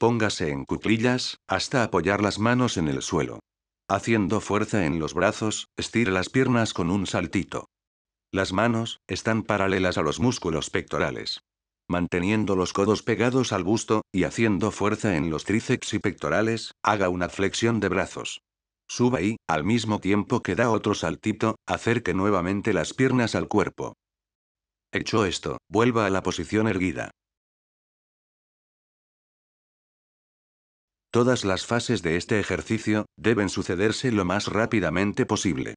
Póngase en cuclillas, hasta apoyar las manos en el suelo. Haciendo fuerza en los brazos, estire las piernas con un saltito. Las manos están paralelas a los músculos pectorales. Manteniendo los codos pegados al busto, y haciendo fuerza en los tríceps y pectorales, haga una flexión de brazos. Suba y, al mismo tiempo que da otro saltito, acerque nuevamente las piernas al cuerpo. Hecho esto, vuelva a la posición erguida. Todas las fases de este ejercicio, deben sucederse lo más rápidamente posible.